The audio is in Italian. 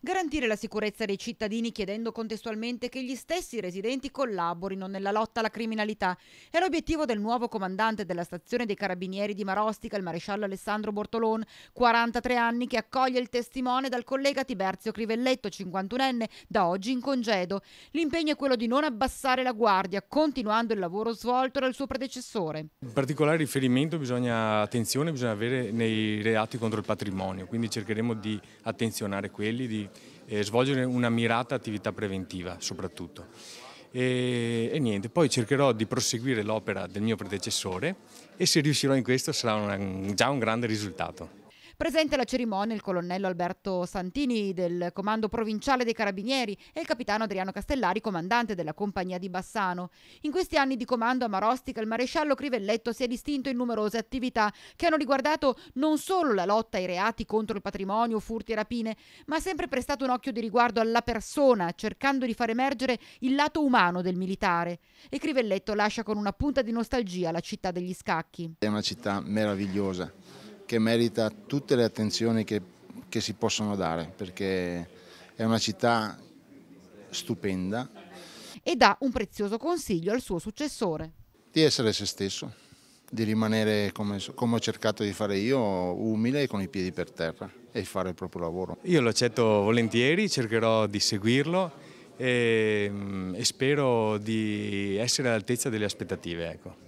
garantire la sicurezza dei cittadini chiedendo contestualmente che gli stessi residenti collaborino nella lotta alla criminalità. È l'obiettivo del nuovo comandante della stazione dei carabinieri di Marostica, il maresciallo Alessandro Bortolon, 43 anni, che accoglie il testimone dal collega Tiberzio Crivelletto, 51enne, da oggi in congedo. L'impegno è quello di non abbassare la guardia, continuando il lavoro svolto dal suo predecessore. In particolare riferimento bisogna, attenzione bisogna avere nei reati contro il patrimonio, quindi cercheremo di attenzionare quelli, di di eh, svolgere una mirata attività preventiva soprattutto. E, e niente, poi cercherò di proseguire l'opera del mio predecessore e se riuscirò in questo sarà una, già un grande risultato. Presente alla cerimonia il colonnello Alberto Santini del Comando Provinciale dei Carabinieri e il capitano Adriano Castellari, comandante della compagnia di Bassano. In questi anni di comando a Marostica il maresciallo Crivelletto si è distinto in numerose attività che hanno riguardato non solo la lotta ai reati contro il patrimonio, furti e rapine, ma ha sempre prestato un occhio di riguardo alla persona, cercando di far emergere il lato umano del militare. E Crivelletto lascia con una punta di nostalgia la città degli scacchi. È una città meravigliosa che merita tutte le attenzioni che, che si possono dare perché è una città stupenda. E dà un prezioso consiglio al suo successore. Di essere se stesso, di rimanere come, come ho cercato di fare io, umile e con i piedi per terra e fare il proprio lavoro. Io lo accetto volentieri, cercherò di seguirlo e, mm, e spero di essere all'altezza delle aspettative. Ecco.